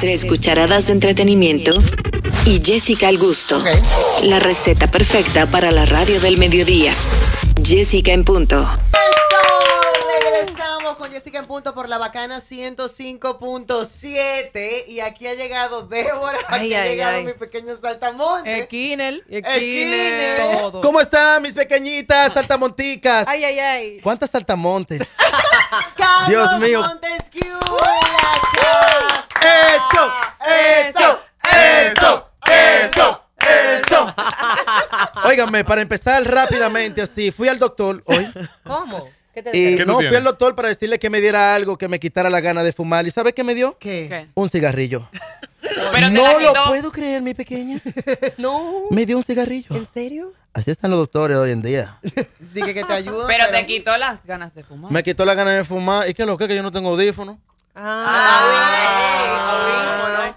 Tres cucharadas de entretenimiento y Jessica al gusto. La receta perfecta para la radio del mediodía. Jessica en punto en Punto por la Bacana 105.7. Y aquí ha llegado Débora, aquí ha llegado mi pequeño saltamonte. Equinel. Equinel. ¿Cómo están mis pequeñitas saltamonticas? Ay, ay, ay. ¿Cuántas saltamontes? Dios mío. Montesquieu, ¡Eso! ¡Eso! ¡Eso! ¡Eso! ¡Eso! Óigame, para empezar rápidamente así, fui al doctor hoy. ¿Cómo? y eh, no, fui al doctor para decirle que me diera algo que me quitara la gana de fumar. ¿Y sabes qué me dio? ¿Qué? Un cigarrillo. Pero no lo puedo creer, mi pequeña. no. Me dio un cigarrillo. ¿En serio? Así están los doctores hoy en día. Dije que te ayuda. Pero, te quitó las ganas de fumar. Me quitó las ganas de fumar. Es que lo que, que yo no tengo audífono. Ah,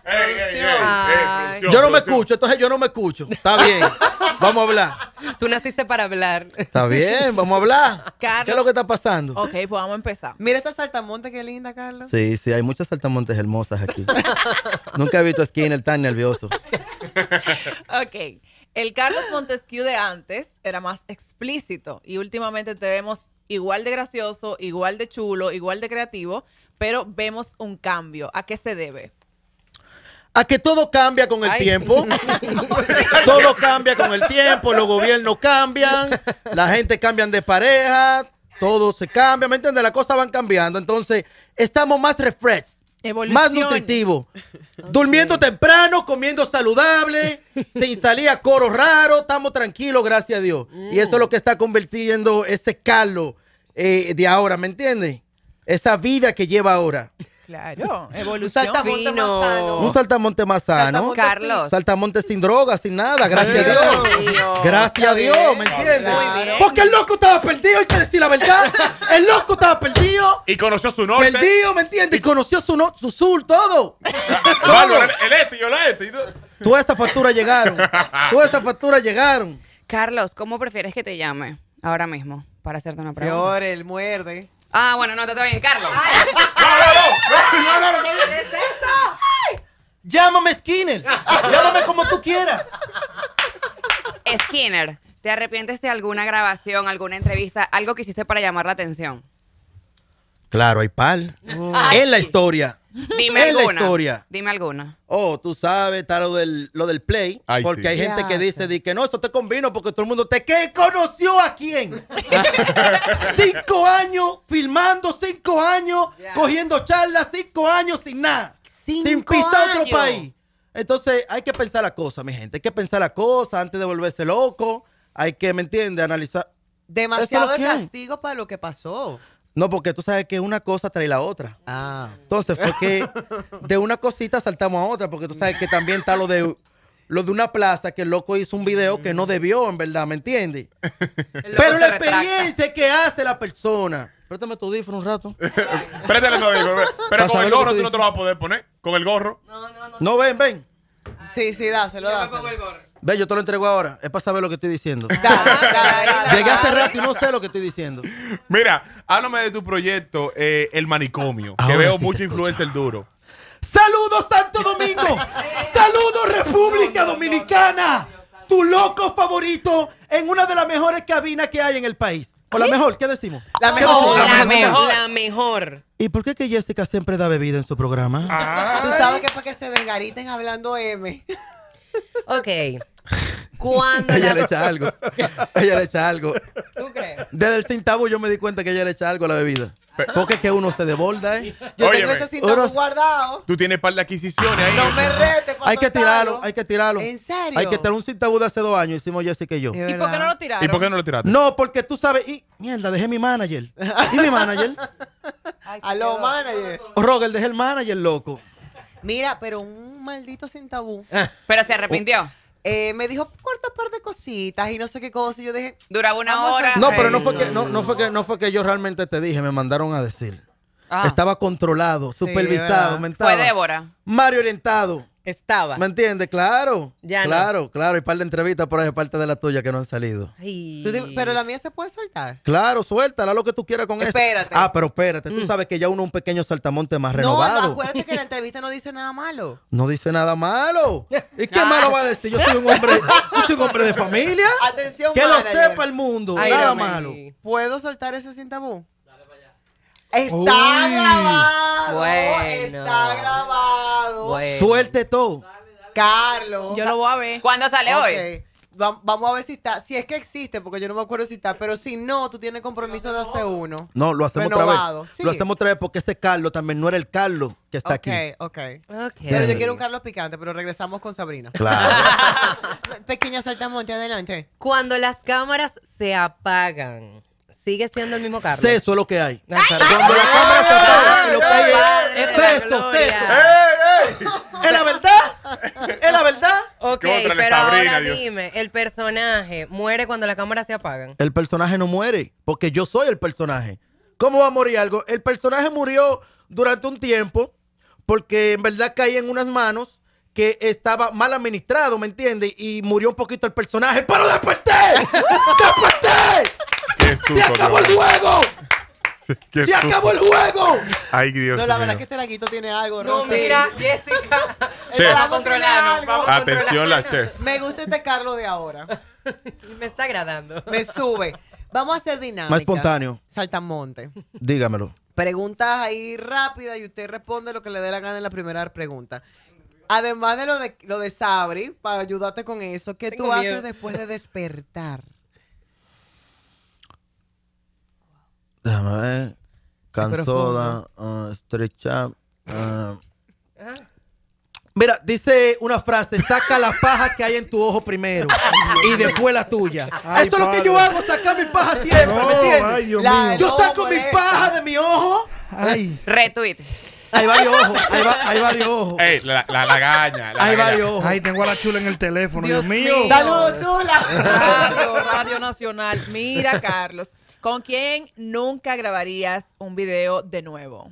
audífono. Yo no me escucho, entonces yo no me escucho. Está bien. Vamos a hablar. Tú naciste para hablar. Está bien, vamos a hablar. ¿Qué es lo que está pasando? Ok, pues vamos a empezar. Mira esta saltamonte, qué linda, Carlos. Sí, sí, hay muchas saltamontes hermosas aquí. Nunca he visto a Skinner tan nervioso. ok. El Carlos Montesquieu de antes era más explícito y últimamente te vemos igual de gracioso, igual de chulo, igual de creativo, pero vemos un cambio. ¿A qué se debe? a que todo cambia con el tiempo. todo cambia con el tiempo, los gobiernos cambian, la gente cambian de pareja, todo se cambia, ¿me entiendes? Las cosas van cambiando, entonces estamos más refreshed. Más nutritivo. Durmiendo temprano, comiendo saludable, sin salir a coro raro, estamos tranquilos, gracias a Dios. Y eso es lo que está convirtiendo ese calo eh, de ahora, ¿me entiendes? Esa vida que lleva ahora. Claro, Un saltamonte más sano. Un saltamonte más sano. Carlos. Saltamonte sin drogas, sin nada, gracias a Dios. Gracias a Dios, ¿me entiendes? Porque el loco estaba perdido, hay que decir la verdad. El loco estaba perdido. Y conoció su norte. Perdido, ¿me entiendes? Y conoció su, su sur, todo. Bárbaro, el este y la este. Todas estas facturas llegaron. Todas estas facturas llegaron. Carlos, ¿cómo prefieres que te llame ahora mismo para hacerte una pregunta? Peor, el muerde. Ah, bueno, no, está bien, Carlos. No, no, no, ¿Qué es eso? Llámame Skinner. Llámame como tú quieras. Skinner, ¿te arrepientes de alguna grabación, alguna entrevista, algo que hiciste para llamar la atención? Claro, hay pal. Es la historia. Dime alguna. Dime alguna. Oh, tú sabes, está lo del, play. porque hay gente que dice que no, esto te convino porque todo el mundo te. ¿Qué conoció a quién? cinco años filmando, cinco años cogiendo charlas, cinco años sin nada. sin pista otro país. Entonces, hay que pensar la cosa, mi gente. Hay que pensar la cosa antes de volverse loco. Hay que, ¿me entiendes? Analizar. Demasiado el castigo para lo que pasó. No, porque tú sabes que una cosa trae la otra. Ah. Entonces fue que de una cosita saltamos a otra, porque tú sabes que también está lo de lo de una plaza que el loco hizo un video que no debió, en verdad, ¿me entiendes? Pero la experiencia que hace la persona. Préstame tu audífono un rato. Préstame tu disco. Pero con el gorro tú, no te lo vas a poder poner. Con el gorro. No, no, no. No, ven, ven. Sí, sí, dáselo, dáselo. Yo me el gorro. Ve, yo te lo entrego ahora. Es para saber lo que estoy diciendo. Llegué hace rato y no sé lo que estoy diciendo. Mira, háblame de tu proyecto, eh, El Manicomio, que veo mucho influencer duro. ¡Saludos, Santo Domingo! ¡Saludos, República Dominicana! Tu loco favorito en una de las mejores cabinas que hay en el país. O la mejor, ¿qué decimos? La mejor. La mejor. La mejor. ¿Y por qué que Jessica siempre da bebida en su programa? Ah. Tú sabes que es para que se desgariten hablando M. Ok. Cuando ella le echa algo. ella le echa algo. ¿Tú crees? Desde el tabú yo me di cuenta que ella le echa algo a la bebida. Porque es que uno se deborda, ¿eh? Yo tengo ese tabú guardado. Tú tienes par de adquisiciones ahí. No me rete. Hay que tirarlo, hay que tirarlo. ¿En serio? Hay que tener un tabú de hace dos años, hicimos Jessica y yo. ¿Y por qué no lo tiraron? ¿Y por qué no lo tiraste? No, porque tú sabes, y mierda, dejé mi manager. ¿Y mi manager? a los managers. Roger, dejé el manager, loco. Mira, pero un maldito sin tabú. Eh. Pero se arrepintió. Eh, me dijo, corta par de cositas y no sé qué cosa. Y yo dije, duraba una hora. No, pero no fue, que, no, fue que, yo realmente te dije, me mandaron a decir. Ah. Estaba controlado, supervisado, mental. Fue Débora. Mario orientado. Estaba. ¿Me entiendes? Claro. Ya claro, no. claro. Y par de entrevistas por ahí, parte de la tuya que no han salido. Pero la mía se puede soltar. Claro, suéltala lo que tú quieras con eso. Espérate. Ah, pero espérate. Tú mm. sabes que ya uno un pequeño saltamonte más renovado. No, acuérdate que la entrevista no dice nada malo. No dice nada malo. ¿Y qué ah. malo va a decir? Yo soy un hombre, yo soy un hombre de familia. Atención, Que lo sepa el mundo. nada malo. ¿Puedo soltar ese sin tabú? Está grabado. está grabado. Suelte todo. Carlos. Yo lo voy a ver. ¿Cuándo sale hoy? vamos a ver si está, si es que existe, porque yo no me acuerdo si está, pero si no, tú tienes compromiso de hacer uno. No, lo hacemos otra vez. Lo hacemos otra vez porque ese Carlos también no era el Carlos que está aquí. Ok, ok. Pero yo quiero un Carlos picante, pero regresamos con Sabrina. Claro. Pequeña saltamonte, adelante. Cuando las cámaras se apagan sigue siendo el mismo Carlos. Eso es lo que hay. Cuando la cámara se apaga, lo que es ¿Es la verdad? ¿Es la verdad? Ok, pero ahora dime, ¿el personaje muere cuando las cámaras se apagan? El personaje no muere, porque yo soy el personaje. ¿Cómo va a morir algo? El personaje murió durante un tiempo porque en verdad caí en unas manos que estaba mal administrado, ¿me entiendes? Y murió un poquito el personaje, pero desperté. ¡Desperté! ¡Se acabó el juego! ¡Se acabó el juego! Ay, Dios No, la verdad es que este laguito tiene algo, No, No mira, Jessica. Vamos a controlar Vamos Atención la Me gusta este Carlos de ahora. Me está agradando. Me sube. Vamos a hacer dinámica. Más espontáneo. Saltamonte. Dígamelo. Preguntas ahí rápidas y usted responde lo que le dé la gana en la primera pregunta. Además de lo de lo de Sabri, para ayudarte con eso, ¿qué tú haces después de despertar? Déjame ver. Cansada ah, stretch up. Ah. Mira, dice una frase, saca la paja que hay en tu ojo primero y después la tuya. Esto Eso es lo que yo hago, sacar mi paja siempre, ¿me entiendes? yo saco mi paja de mi ojo Retweet. Hay varios ojos. Hay, varios ojos. la, la lagaña. hay varios ojos. Ay, tengo a la chula en el teléfono. Dios, mío. ¡Saludos, chula! Radio, Radio Nacional. Mira, Carlos. ¿Con quién nunca grabarías un video de nuevo?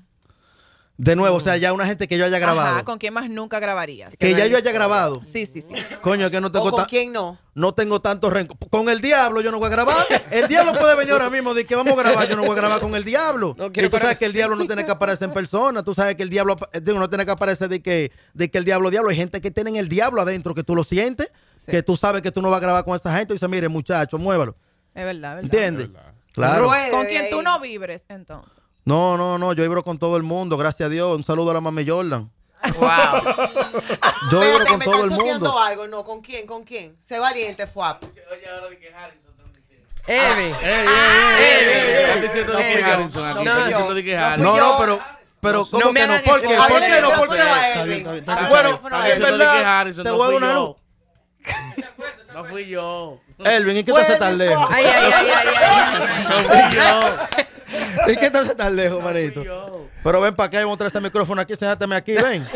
De nuevo, o sea, mm. ya una gente que yo haya grabado. con quién más nunca grabarías. Que ya yo haya grabado. Sí, sí, sí. Coño, que no tengo tanto. con quién no? No tengo tanto rencor. Con el diablo yo no voy a grabar. El diablo puede venir ahora mismo de que vamos a grabar. Yo no voy a grabar con el diablo. y tú sabes que el diablo no tiene que aparecer en persona. Tú sabes que el diablo eh, no tiene que aparecer de que, de que el diablo, diablo. Hay gente que tienen el diablo adentro, que tú lo sientes, que tú sabes que tú no vas a grabar con esa gente. Y dices, mire, muchacho, muévalo. Es verdad, verdad. ¿Entiendes? Claro. Con quien tú no vibres, entonces. No, no, no, yo vibro con todo el mundo, gracias a Dios. Un saludo a la mami Jordan. Wow. yo vibro con todo el mundo. algo, no, ¿con quién? ¿Con quién? Sé valiente, Fuap. Oye, ahora de que Harrison Evi. No, no, pero pero ¿cómo no que no? ¿Por qué? ¿Por qué no? ¿Por qué no? Bueno, es verdad, te voy a dar una luz. No fui yo. Elvin, ¿y qué te hace tan lejos? Ay, ay, ay, ay, No fui yo. ¿Y qué tal tan lejos, manito? Pero ven para acá, vamos a traer este micrófono aquí, séntateme aquí, ven.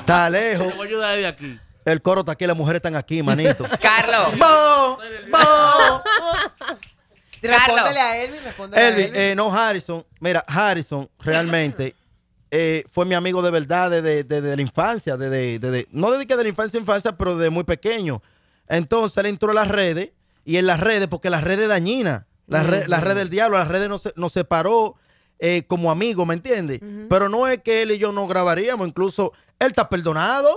Está lejos. voy a aquí. El coro está aquí, las mujeres están aquí, manito. Carlos. ¡Bo! Respóndele a Elvis, a Eh, no, Harrison. Mira, Harrison realmente eh, fue mi amigo de verdad desde, de, de, de la infancia. de no desde de la infancia infancia, pero desde muy pequeño. Entonces él entró a las redes y en las redes, porque las redes dañinas. La, red, del diablo, la red nos, separó eh, como amigos, ¿me entiendes? Pero no es que él y yo no grabaríamos, incluso él está perdonado.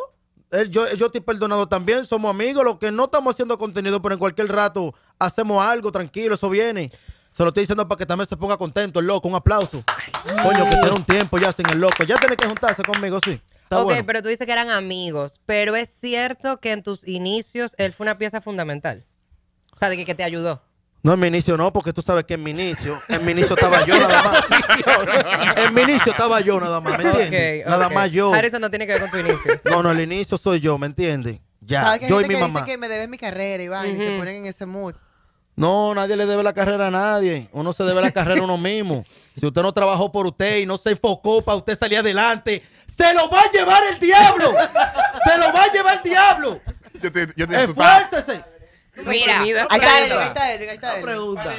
yo, estoy perdonado también, somos amigos, lo que no estamos haciendo contenido, pero en cualquier rato hacemos algo, tranquilo, eso viene. Se lo estoy diciendo para que también se ponga contento el loco. Un aplauso. Coño, que tiene un tiempo ya sin el loco. Ya tiene que juntarse conmigo, sí. ok, pero tú dices que eran amigos. Pero es cierto que en tus inicios él fue una pieza fundamental. O sea, de que te ayudó. No, en mi inicio no, porque tú sabes que en mi inicio, en mi inicio estaba yo nada más. en mi inicio estaba yo nada más, ¿me entiendes? Nada más yo. Pero eso no tiene que ver con tu inicio. No, no, el inicio soy yo, ¿me entiendes? Ya, yo y mi que mamá. Dice que me debes mi carrera, Iván, y se ponen en ese mood. No, nadie le debe la carrera a nadie. Uno se debe la carrera a uno mismo. Si usted no trabajó por usted y no se enfocó para usted salir adelante, ¡se lo va a llevar el diablo! ¡Se lo va a llevar el diablo! Yo Mira, ahí está, ahí está. él. pregunta.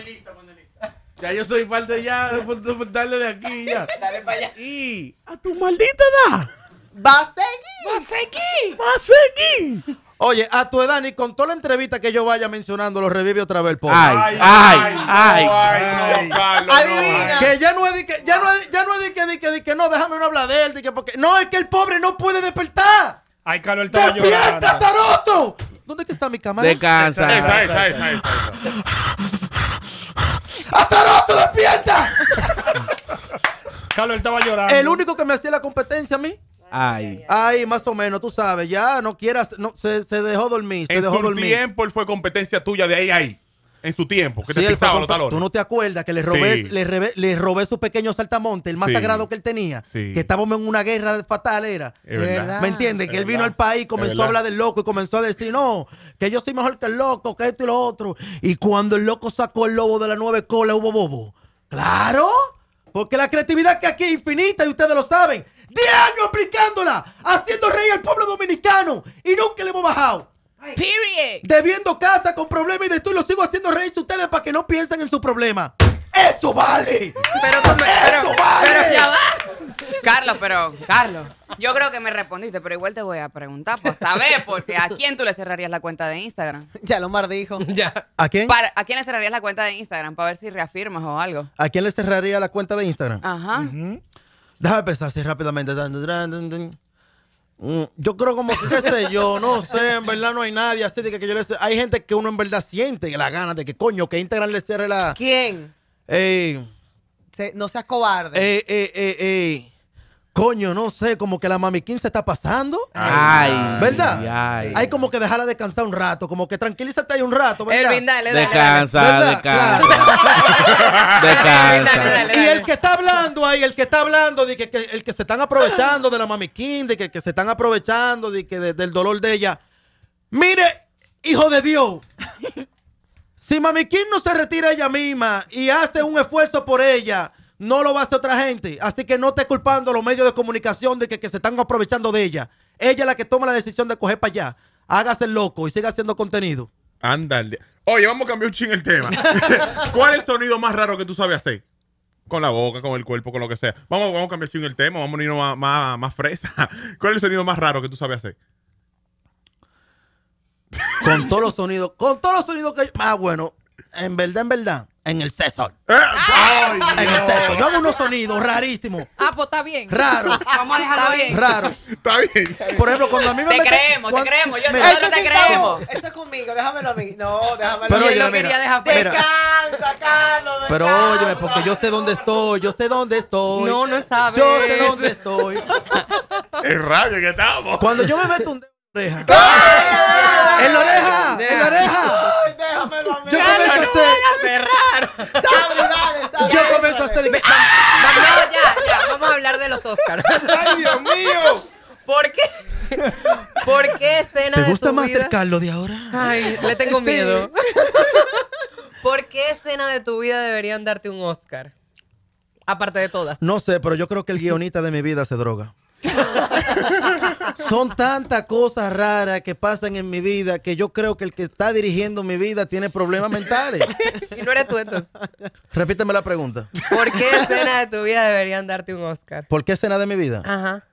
Ya yo soy parte ya, de darle de aquí ya. Dale para allá. Y a tu maldita edad. Va a seguir. Va a seguir. Va a seguir. Oye, a tu edad, ni con toda la entrevista que yo vaya mencionando, lo revive otra vez el pobre. Ay, ay, ay. ay, Adivina. Que ya no es de que, ya no es, que, de que, no, déjame no hablar de él, de que porque, no, es que el pobre no puede despertar. Ay, Carlos, el ¡Despierta, zaroso! ¿Dónde que está mi cámara? Descansa. Ahí ahí está, ahí despierta! Carlos, él estaba llorando. El único que me hacía la competencia a mí. Ay. Ay, más o menos, tú sabes, ya no quieras, no, se, dejó dormir, se dejó dormir. tiempo fue competencia tuya de ahí ahí en su tiempo, que te pisaba los Tú no te acuerdas que le robé, le, su pequeño saltamonte, el más sagrado que él tenía, que estábamos en una guerra fatal, era. Eh, ¿Me entiendes? Que él vino al país, comenzó a hablar del loco y comenzó a decir, no, que yo soy mejor que el loco, que esto y lo otro. Y cuando el loco sacó el lobo de la nueva cola, hubo bobo. ¡Claro! Porque la creatividad que aquí es infinita y ustedes lo saben. 10 años aplicándola, haciendo reír al pueblo dominicano y nunca le hemos bajado. Period. Debiendo casa con problemas y de tú lo sigo haciendo reírse ustedes para que no piensen en su problema. ¡Eso vale! Pero tú ¡Eso vale! Pero Carlos, pero, Carlos, yo creo que me respondiste, pero igual te voy a preguntar por saber, porque ¿a quién tú le cerrarías la cuenta de Instagram? Ya Lomar dijo. Ya. ¿A quién? ¿A quién le cerrarías la cuenta de Instagram? Para ver si reafirmas o algo. ¿A quién le cerraría la cuenta de Instagram? Ajá. Déjame pensar así rápidamente. Mm, yo creo como que, qué sé yo, no sé, en verdad no hay nadie así de que, yo le sé. Hay gente que uno en verdad siente la ganas de que coño, que Instagram le cierre la. ¿Quién? Ey. no seas cobarde. Eh, eh, eh, eh coño, no sé, como que la mamiquín se está pasando. Ay. ¿Verdad? Ay. Hay como que dejarla descansar un rato, como que tranquilízate ahí un rato, ¿verdad? Descansa, descansa. y el que está hablando ahí, el que está hablando de que, el que se están aprovechando de la mamiquín, de que, que se están aprovechando de que del dolor de ella. Mire, hijo de Dios. Si Mamiquín no se retira ella misma y hace un esfuerzo por ella, no lo va a hacer otra gente. Así que no te culpando a los medios de comunicación de que, se están aprovechando de ella. Ella es la que toma la decisión de coger para allá. Hágase el loco y siga haciendo contenido. Ándale. Oye, vamos a cambiar un ching el tema. ¿Cuál es el sonido más raro que tú sabes hacer? Con la boca, con el cuerpo, con lo que sea. Vamos, vamos a cambiar el tema, vamos a unirnos más, más, más fresa. ¿Cuál es el sonido más raro que tú sabes hacer? Con todos los sonidos, con todos los sonidos que... Ah, bueno, en verdad, en verdad en el César. Eh, en el César. Yo hago unos sonidos rarísimos. Ah, pues está bien. Raro. Vamos a dejarlo bien. Raro. Está bien, Por ejemplo, cuando a mí me Te creemos, te creemos. Yo, te creemos. Eso es conmigo, déjamelo a mí. No, déjamelo Pero yo lo quería dejar fuera. Descansa, Carlos. Pero óyeme, porque yo sé dónde estoy, yo sé dónde estoy. No, no sabes. Yo sé dónde estoy. el rayo que estamos. Cuando yo me meto un dedo en la oreja. ¡En la oreja! ¡En la oreja! Ay, déjamelo a mí. Yo comienzo a yo comienzo ah. ya, ya, vamos a hablar de los Oscars. ¡Ay, Dios mío! ¿Por qué? ¿Por qué escena ¿Te gusta más gusta el Carlos de ahora? Ay, le tengo miedo. ¿Por qué escena de tu vida deberían darte un Oscar? Aparte de todas. No sé, pero yo creo que el guionita de mi vida se droga. Son tantas cosas raras que pasan en mi vida que yo creo que el que está dirigiendo mi vida tiene problemas mentales. y no eres tú entonces. Repíteme la pregunta. ¿Por qué escena de tu vida deberían darte un Oscar? ¿Por qué escena de mi vida? Ajá.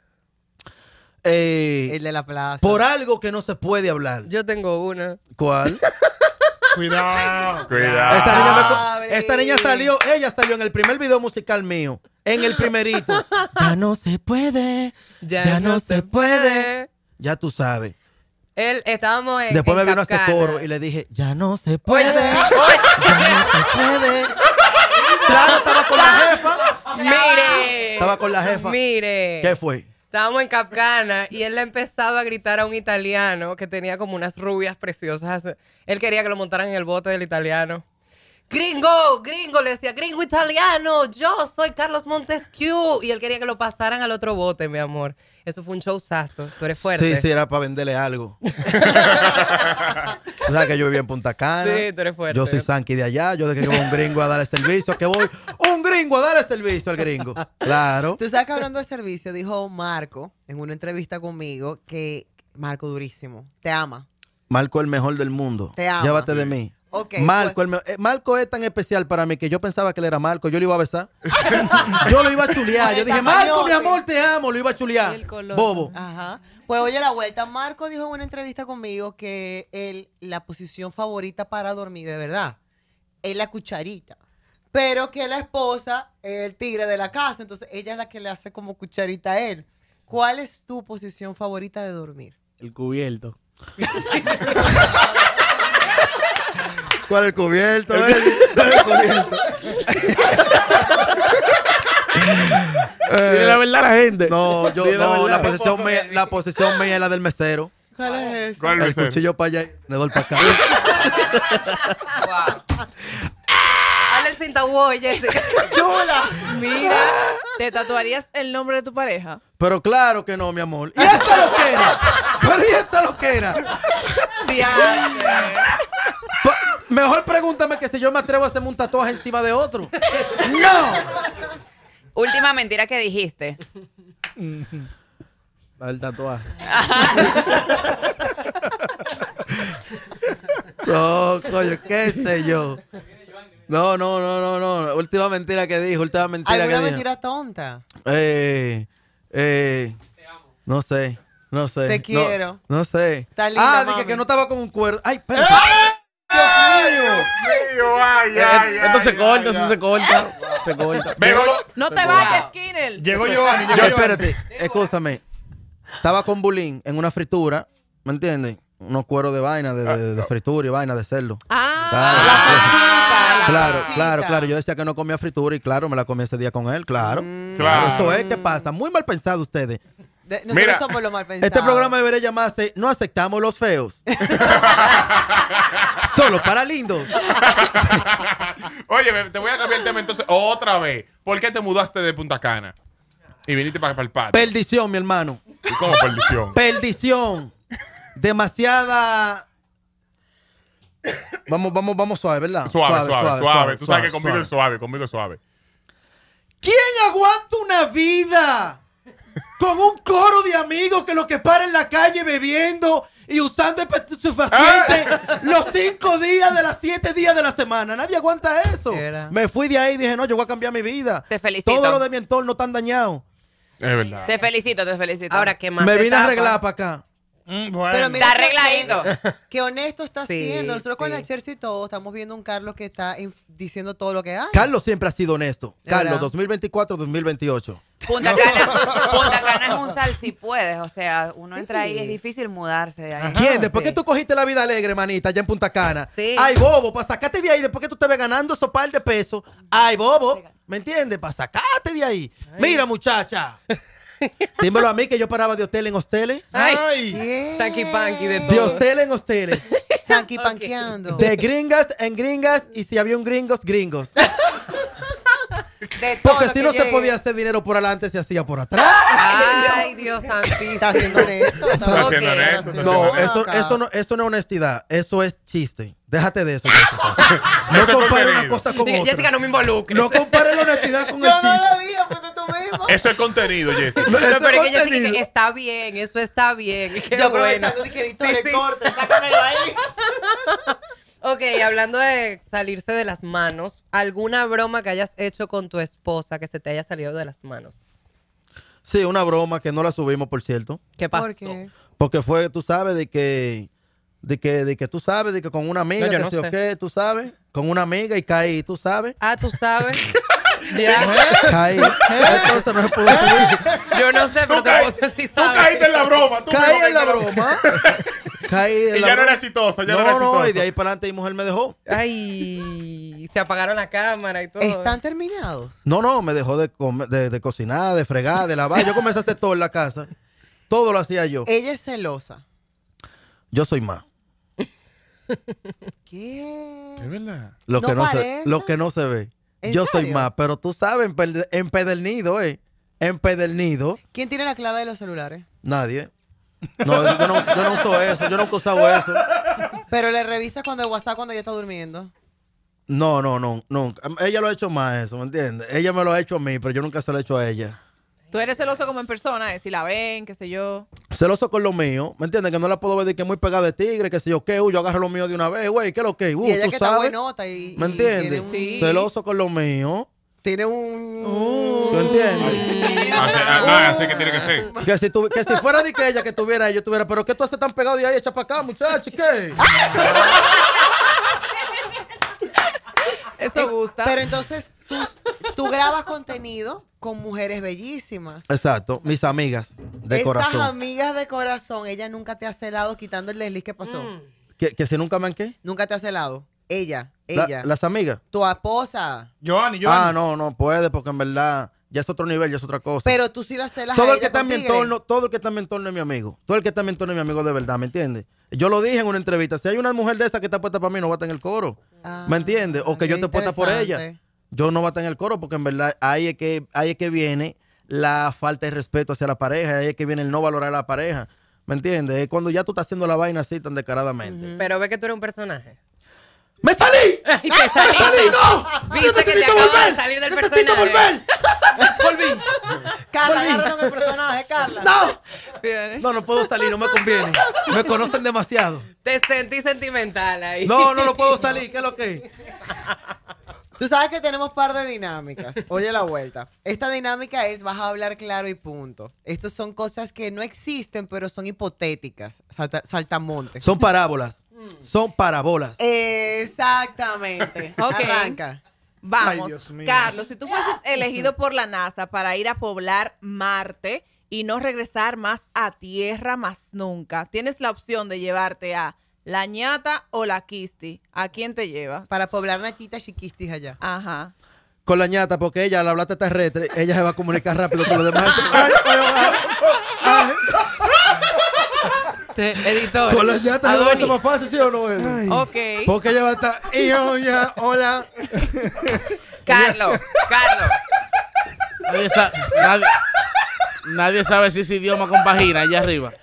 Eh, el de la plaza. Por algo que no se puede hablar. Yo tengo una. ¿Cuál? Cuidado. Cuidado. Esta niña, salió, ella salió en el primer video musical mío. En el primerito. Ya no se puede. Ya, no, se puede. Ya tú sabes. Él, estábamos en Después me vino este toro coro y le dije, ya no se puede. Ya no se puede. Claro, estaba con la jefa. Mire. Estaba con la jefa. Mire. ¿Qué fue? Estábamos en Capcana y él le ha empezado a gritar a un italiano que tenía como unas rubias preciosas. Él quería que lo montaran en el bote del italiano. Gringo, gringo, le decía, gringo italiano, yo soy Carlos Montesquieu. Y él quería que lo pasaran al otro bote, mi amor. Eso fue un showzazo. Tú eres fuerte. Sí, sí, era para venderle algo. o sea, que yo vivía en Punta Cana. Sí, tú eres fuerte. Yo soy Sanqui de allá. Yo de que un gringo a dar el servicio, que voy gringo servicio al gringo. Claro. Tú sabes que hablando de servicio, dijo Marco en una entrevista conmigo que Marco durísimo, te ama. Marco el mejor del mundo. Te ama. Llévate de mí. Marco, pues. eh, Marco es tan especial para mí que yo pensaba que él era Marco. Yo lo iba a besar. yo lo iba a chulear. Yo dije, Marco, mi amor, te amo. Lo iba a chulear. Bobo. Ajá. Pues oye la vuelta. Marco dijo en una entrevista conmigo que la posición favorita para dormir, de verdad, es la cucharita pero que la esposa es el tigre de la casa, entonces ella es la que le hace como cucharita a él. ¿Cuál es tu posición favorita de dormir? El cubierto. ¿Cuál es el cubierto? El, eh? es el cubierto? Dile la verdad la gente. No, yo, no, la, posición mía, la posición mía es la del mesero. ¿Cuál es esa? el cuchillo para allá y el para acá el y Jessica. ¡Chula! Mira, ¿te tatuarías el nombre de tu pareja? Pero claro que no, mi amor. ¡Y esta lo que era! ¡Pero y esta lo que era! Pues, mejor pregúntame que si yo me atrevo a hacerme un tatuaje encima de otro. ¡No! Última mentira que dijiste. El tatuaje. No, coño, qué sé yo. No, no, no, no, no. Última mentira que dijo, última mentira que dijo. mentira tonta? Eh, eh, Te amo. No sé, no sé. Te quiero. No, sé. ah, dije que no estaba con un cuerno. ¡Ay, ¡Ah! ¡Ay, ¡Dios mío! Dios mío, ay, eh, ay, eh, ay, Esto se corta, eso se corta. Se corta. No te vayas, Skinner. Llego Giovanni, llegó Yo, Giovanni. espérate, escúchame. Estaba con Bulín en una fritura, ¿me entiendes? Unos cueros de vaina, de, de ah. fritura y vaina de cerdo. Ah. Claro, claro, claro. Yo decía que no comía fritura y claro, me la comí ese día con él, claro. Mm. Claro. Eso es, ¿qué mm. pasa? Muy mal pensado ustedes. nosotros somos los mal este pensados. Este programa debería llamarse No aceptamos los feos. Solo para lindos. Oye, te voy a cambiar el tema entonces otra vez. ¿Por qué te mudaste de Punta Cana? Y viniste para, el patio. Perdición, mi hermano. ¿Y cómo perdición? Perdición. Demasiada Vamos, vamos, vamos suave, ¿verdad? Suave, suave, suave. Tú sabes que conmigo es suave, conmigo es suave. ¿Quién aguanta una vida con un coro de amigos que lo que para en la calle bebiendo y usando el ¿Eh? Ah. los cinco días de las siete días de la semana. Nadie aguanta eso. Me fui de ahí y dije, no, yo voy a cambiar mi vida. Te felicito. Todo lo de mi entorno están dañado Es verdad. Te felicito, te felicito. Ahora, ¿qué más? Me vine a arreglar para acá. Mm, Pero mira, está arregladito. Qué honesto está haciendo siendo. Nosotros con el ejército estamos viendo un Carlos que está diciendo todo lo que hace. Carlos siempre ha sido honesto. Carlos, 2024-2028. Punta Cana, Punta Cana es un sal si puedes. O sea, uno entra ahí y es difícil mudarse de ahí. ¿Quién? Ah, ¿Después qué tú cogiste la vida alegre, manita, allá en Punta Cana? Sí. Ay, bobo, para sacarte de ahí, después que tú te ves ganando esos par de pesos. Ay, bobo, ¿me entiendes? Para sacarte de ahí. Mira, muchacha, Dímelo a mí que yo paraba de hotel en hosteles. Ay, Ay. Sanky Panky de eh. todo. De hotel en hosteles. Sanky Panqueando. De gringas en gringas y si había un gringos, gringos. Porque si no se podía hacer dinero por adelante, se hacía por atrás. Ay, Dios santísimo. Está haciendo esto. ¿Está no, esto, no, no es honestidad. Eso es chiste. Déjate de eso. no compare una cosa con Diga, otra. Jessica, no me involucres. No compare la honestidad con el chiste. Eso es contenido, Jessy. pero, es que está bien, eso está bien. yo aprovechando que Ok, hablando de salirse de las manos, ¿alguna broma que hayas hecho con tu esposa que se te haya salido de las manos? Sí, una broma que no la subimos, por cierto. ¿Qué pasó? Porque fue, tú sabes, de que, de que, de que tú sabes, de que con una amiga, no, qué, tú sabes, con una amiga y caí, tú sabes. Ah, tú sabes. ya ¿Eh? Caí. ¿Eh? no se pudo subir. Yo no sé, pero tú, caí, sí tú caíste en la broma. Tú caí en la broma. caí y ya no era exitosa, ya no, no No, y de ahí para adelante mi mujer me dejó. Ay, se apagaron la cámara y todo. ¿Están terminados? No, no, me dejó de, de, cocinar, de fregar, de lavar. Yo comencé a hacer todo en la casa. Todo lo hacía yo. Ella es celosa. Yo soy más. ¿Qué? ¿Qué verdad? Lo, que no se, lo que no se ve. Yo soy más, pero tú sabes, empedernido, ¿eh? Empedernido. ¿Quién tiene la clave de los celulares? Nadie. No, yo no, uso eso, yo nunca usaba eso. Pero le revisas cuando el WhatsApp cuando ella está durmiendo. No, no, no, nunca. Ella lo ha hecho más eso, ¿me entiendes? Ella me lo ha hecho a mí, pero yo nunca se lo he hecho a ella. Tú eres celoso como en persona, eh, si la ven, qué sé yo. Celoso con lo mío, ¿me entiendes? Que no la puedo ver de que es muy pegada de tigre, qué sé yo qué, uy, uh, yo agarro lo mío de una vez, güey, qué lo que, uy, uh, tú que sabes. Está y, ¿Me entiendes? Celoso con lo mío. Tiene un... ¿Tú entiendes? Así, ah, ah, así que tiene que ser. Que si, que si fuera de que ella que tuviera, yo tuviera, pero ¿qué tú haces tan pegado y ahí echa para acá, muchachos? ¿Qué? Eso gusta. Pero entonces tú, tú grabas contenido con mujeres bellísimas. Exacto, mis amigas de corazón. Esas amigas de corazón, ella nunca te ha celado quitando el desliz que pasó. Mm. ¿Que, ¿Que, si nunca manqué? Nunca te ha celado. Ella, ella. ¿Las amigas? Tu esposa. Joanny, yo. Ah, no, no puede porque en verdad ya es otro nivel, ya es otra cosa. Pero tú sí la celas todo el que está en mi entorno, Todo el que está en mi entorno es mi amigo. Todo el que está en mi entorno es mi amigo de verdad, ¿me entiendes? Yo lo dije en una entrevista. Si hay una mujer de esa que está puesta para mí, no va a estar en el coro. Ah, ¿Me entiendes? O que yo te puesta por ella yo no va a estar en el coro porque en verdad ahí es que, ahí es que viene la falta de respeto hacia la pareja, ahí es que viene el no valorar a la pareja. ¿Me entiendes? Es cuando ya tú estás haciendo la vaina así tan descaradamente. Pero ve que tú eres un personaje. ¡Me salí! ¡Me salí! ¡No! ¿Viste que te volver! De salir del personaje. volver! ¡Volví! Carla, el personaje, Carla. ¡No! No, no puedo salir, no me conviene. Me conocen demasiado. Te sentí sentimental ahí. No, no, no puedo salir. ¿Qué es lo que Tú sabes que tenemos par de dinámicas. Oye la vuelta. Esta dinámica es vas a hablar claro y punto. Estas son cosas que no existen, pero son hipotéticas. Saltamonte. saltamontes. Son parábolas. Mm. Son parábolas. Exactamente. okay. Arranca. Vamos, Carlos, si tú fueses elegido por la NASA para ir a poblar Marte y no regresar más a Tierra más nunca, tienes la opción de llevarte a la ñata o la quisti. ¿A quién te llevas? Para poblar natitas y allá. Ajá. Con la ñata, porque ella, la blata terrestre, ella se va a comunicar rápido con los demás. Ay, editor. Con las ñata, va a más fácil, ¿sí o no? Es? Ok. Porque ella va a estar. Hola, hola. Carlos, Carlos. Nadie, sabe. nadie, nadie sabe si es idioma con allá arriba.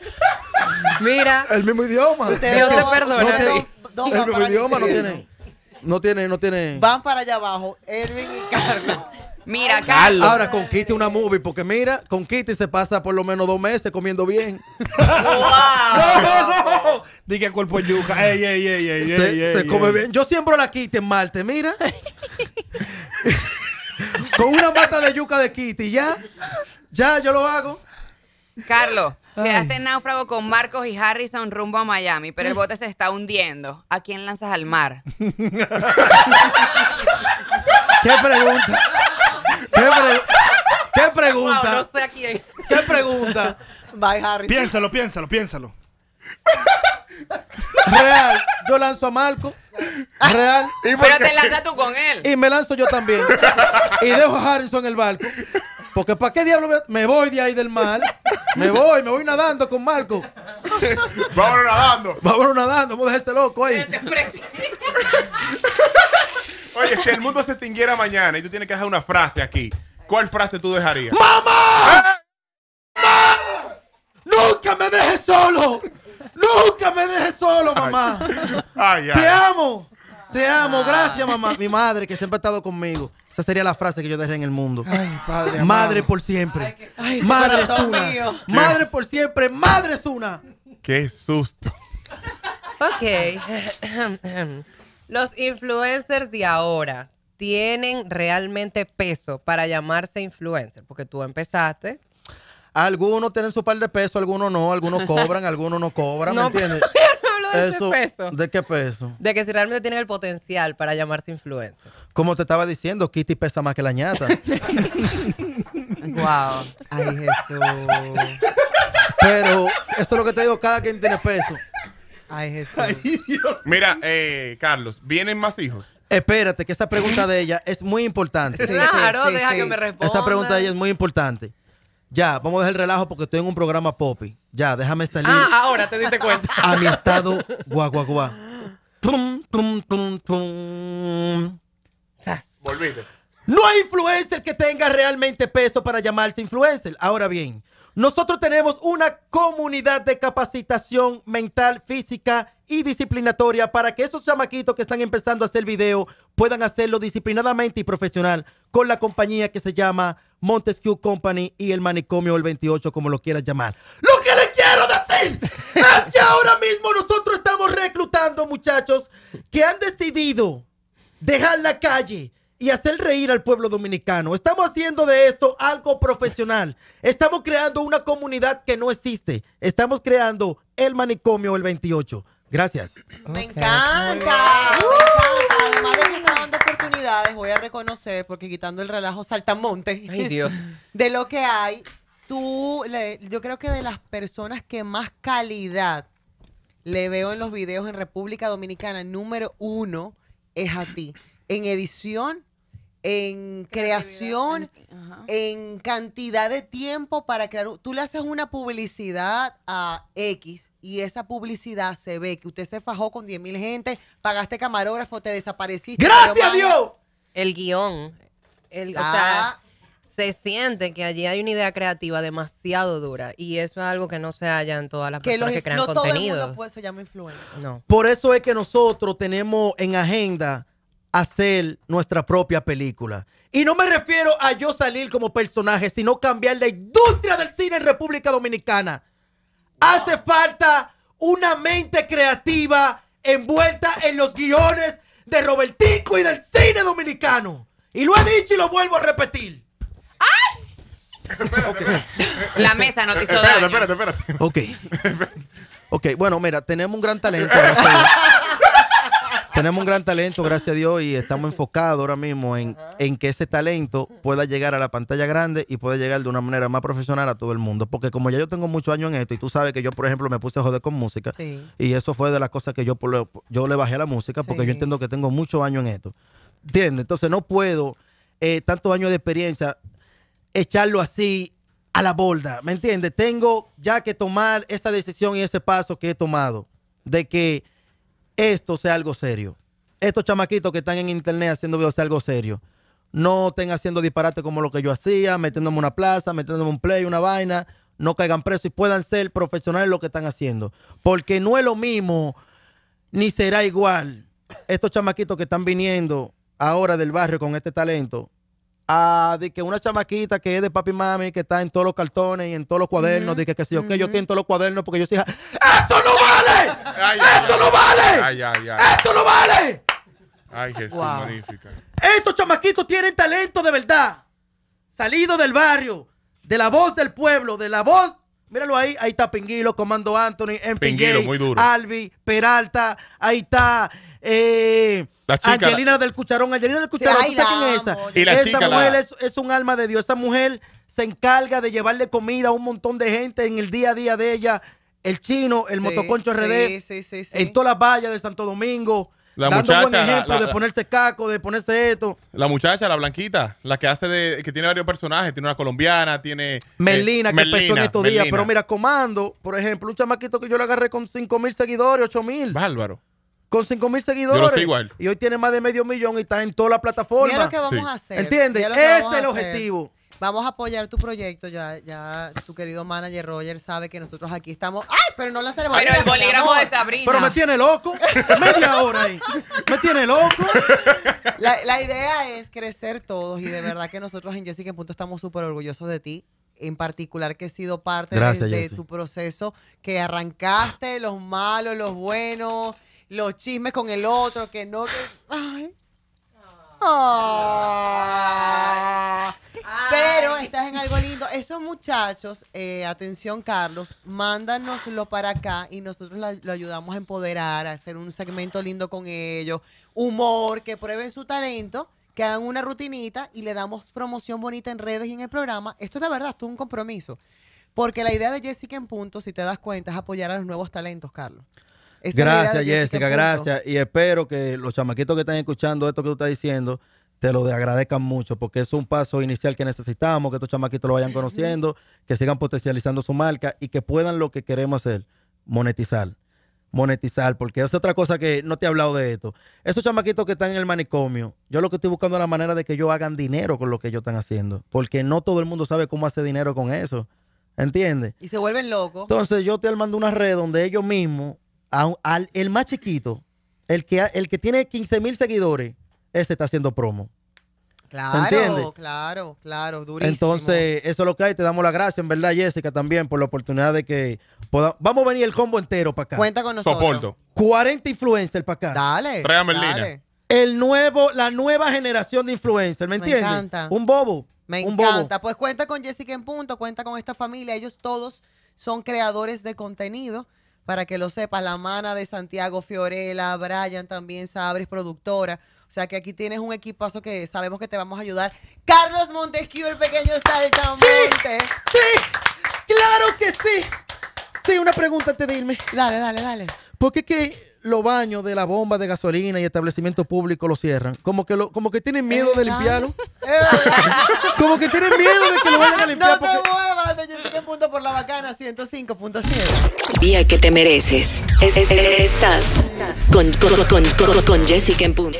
Mira. El mismo idioma. No el mismo idioma no tiene. No tiene, no tiene. Van para allá abajo, Elvin y Carlos. Mira, Carlos. Ahora con Kitty una movie, porque mira, con Kitty se pasa por lo menos dos meses comiendo bien. ¡Wow! no, Dije cuerpo yuca. Ey, ey, ey, ey, se, ey, se come bien. Yo siembro la quite en Marte, mira. con una mata de yuca de Kitty, ya. Ya, yo lo hago. Carlos, Quedaste náufrago con Marcos y Harrison rumbo a Miami, pero el bote se está hundiendo. ¿A quién lanzas al mar? ¿Qué pregunta? ¿Qué, pregunta? no sé a quién. ¿Qué pregunta? Bye, Harrison. Piénsalo, piénsalo, piénsalo. Real, yo lanzo a Marco. Real. ¿Y Pero te lanzas tú con él. Y me lanzo yo también. y dejo a Harrison en el barco. Porque ¿para qué diablo me voy de ahí del mal? Me voy, me voy nadando con Marco. Vámonos nadando. Vámonos nadando, vamos a dejar este loco ahí. Este Oye, si el mundo se extinguiera mañana y tú tienes que dejar una frase aquí, ¿cuál frase tú dejarías? ¡Mamá! ¿Eh? ¡Mamá! ¡Nunca me dejes solo! ¡Nunca me dejes solo, mamá! ¡Te amo! ¡Te amo! Gracias, mamá. Mi madre, que siempre ha estado conmigo. Esa sería la frase que yo dejé en el mundo. madre por siempre. madre es una. Madre por siempre. Madre es una. Qué susto. Ok. Los influencers de ahora tienen realmente peso para llamarse influencer, porque tú empezaste. Algunos tienen su par de peso, algunos no, algunos cobran, algunos no cobran, ¿me entiendes? de ¿De qué peso? De que si realmente tiene el potencial para llamarse influencer. Como te estaba diciendo, Kitty pesa más que la ñata. wow. Ay, Jesús. Pero esto es lo que te digo, cada quien tiene peso. Ay, Jesús. Mira, eh, Carlos, ¿vienen más hijos? Espérate, que esta pregunta de ella es muy importante. claro, que me responda. Esta pregunta de ella es muy importante ya, vamos a dejar el relajo porque estoy en un programa popi. Ya, déjame salir. Ah, ahora te diste cuenta. A mi estado guaguaguá. Tum, tum, tum, tum. Volviste. No hay influencer que tenga realmente peso para llamarse influencer. Ahora bien, nosotros tenemos una comunidad de capacitación mental, física y disciplinatoria para que esos chamaquitos que están empezando a hacer video puedan hacerlo disciplinadamente y profesional con la compañía que se llama Montesquieu Company y el manicomio el 28, como lo quieras llamar. Lo que le quiero decir es que ahora mismo nosotros estamos reclutando muchachos que han decidido dejar la calle y hacer reír al pueblo dominicano. Estamos haciendo de esto algo profesional. Estamos creando una comunidad que no existe. Estamos creando el manicomio el 28. Gracias. Me encanta voy a reconocer, porque quitando el relajo saltamonte, Ay, Dios. de lo que hay, tú, yo creo que de las personas que más calidad le veo en los videos en República Dominicana, número uno es a ti. En edición, en creación, en cantidad de tiempo para crear. Tú le haces una publicidad a X y esa publicidad se ve que usted se fajó con 10 mil gente, pagaste camarógrafo, te desapareciste. ¡Gracias, Dios! el guión. o sea, ah. se siente que allí hay una idea creativa demasiado dura y eso es algo que no se halla en todas las que personas que crean no contenido. el mundo se llama Por eso es que nosotros tenemos en agenda hacer nuestra propia película. Y no me refiero a yo salir como personaje, sino cambiar la industria del cine en República Dominicana. Hace falta una mente creativa envuelta en los guiones de Robertico y del cine dominicano. Y lo he dicho y lo vuelvo a repetir. ¡Ay! La mesa no te hizo daño. Espérate, espérate, espérate. Ok. ok, bueno, mira, tenemos un gran talento. tenemos un gran talento, gracias a Dios, y estamos enfocados ahora mismo en, que ese talento pueda llegar a la pantalla grande y pueda llegar de una manera más profesional a todo el mundo. Porque como ya yo tengo muchos años en esto, y tú sabes que yo, por ejemplo, me puse a joder con música, y eso fue de las cosas que yo, yo le bajé a la música, porque yo entiendo que tengo muchos años en esto. ¿Entiendes? Entonces no puedo, eh, tantos años de experiencia, echarlo así a la borda, ¿me entiendes? Tengo ya que tomar esa decisión y ese paso que he tomado, de que esto sea algo serio. Estos chamaquitos que están en internet haciendo videos sea algo serio. No estén haciendo disparate como lo que yo hacía, metiéndome una plaza, metiéndome un play, una vaina. No caigan presos y puedan ser profesionales lo que están haciendo. Porque no es lo mismo, ni será igual. Estos chamaquitos que están viniendo ahora del barrio con este talento Ah, de que una chamaquita que es de papi y mami, que está en todos los cartones y en todos los cuadernos, de que, si yo que yo estoy en todos los cuadernos porque yo soy hija. ¡Eso no vale! Ay, ¡Eso no vale! Ay, ay, ay. ¡Eso no vale! Ay, Jesús, Estos chamaquitos tienen talento de verdad. Salido del barrio, de la voz del pueblo, de la voz. Míralo ahí, ahí está Pinguilo, Comando Anthony, MPJ, Pinguilo, muy duro. Albi, Peralta, ahí está eh, Angelina del Cucharón. Angelina del Cucharón, sabes quién es esa? Y la esa mujer es, un alma de Dios. Esa mujer se encarga de llevarle comida a un montón de gente en el día a día de ella. El chino, el motoconcho RD, sí, en todas las vallas de Santo Domingo. La dando muchacha, buen ejemplo de ponerse caco, de ponerse esto. La muchacha, la blanquita, la que hace de, que tiene varios personajes, tiene una colombiana, tiene. Eh, Merlina, que empezó en estos días. Pero mira, Comando, por ejemplo, un chamaquito que yo le agarré con 5 mil seguidores, 8 mil. Bárbaro con 5 mil seguidores. Y hoy tiene más de medio millón y está en toda la plataforma. Mira lo que vamos a hacer. ¿Entiendes? Este es el objetivo. Vamos a apoyar tu proyecto. Ya, ya tu querido manager Roger sabe que nosotros aquí estamos. ¡Ay! Pero no la ceremonia. Pero el bolígrafo de Sabrina. Pero me tiene loco. Media hora ahí. Me tiene loco. La, idea es crecer todos y de verdad que nosotros en Jessica en Punto estamos súper orgullosos de ti en particular que he sido parte de tu proceso, que arrancaste los malos, los buenos, los chismes con el otro, que no. Ah. Ah. Ay. Pero estás en algo lindo. Esos muchachos, eh, atención Carlos, mándanoslo para acá y nosotros lo ayudamos a empoderar, a hacer un segmento lindo con ellos, humor, que prueben su talento, que hagan una rutinita y le damos promoción bonita en redes y en el programa. Esto es de verdad, esto es un compromiso. Porque la idea de Jessica en Punto, si te das cuenta, es apoyar a los nuevos talentos, Carlos gracias, Jessica, gracias. Y espero que los chamaquitos que están escuchando esto que tú estás diciendo te lo agradezcan mucho, porque es un paso inicial que necesitamos, que estos chamaquitos lo vayan conociendo, que sigan potencializando su marca y que puedan lo que queremos hacer, monetizar. Monetizar, porque es otra cosa que no te he hablado de esto. Esos chamaquitos que están en el manicomio, yo lo que estoy buscando es la manera de que ellos hagan dinero con lo que ellos están haciendo, porque no todo el mundo sabe cómo hacer dinero con eso. ¿Entiendes? Y se vuelven locos. Entonces yo te mando una red donde ellos mismos el más chiquito, el que, el que tiene 15 mil seguidores, ese está haciendo promo. Claro, claro, claro, durísimo. Entonces, eso es lo que hay. Te damos la gracia en verdad, Jessica, también por la oportunidad de que podamos. Vamos a venir el combo entero para acá. Cuenta con nosotros. 40 influencers para acá. Dale. El nuevo, la nueva generación de influencers, ¿me entiendes? Me encanta. Un bobo. Me encanta. Pues cuenta con Jessica en punto, cuenta con esta familia. Ellos todos son creadores de contenido para que lo sepas, la mana de Santiago Fiorella, Brian también Sabres, productora. O sea que aquí tienes un equipazo que sabemos que te vamos a ayudar. Carlos Montesquieu, el pequeño saltamonte. Sí, sí, claro que sí. Sí, una pregunta te de irme. Dale, dale, dale. Porque que los baños de la bomba de gasolina y establecimientos públicos lo cierran. Como que, como que tienen miedo de eh, limpiarlo. Eh. como que tienen miedo de que lo vayan a limpiar. No te muevas de en Punto por la bacana, 105.7. Día que te mereces. Es, estás con, con, con, con Jessica en punto.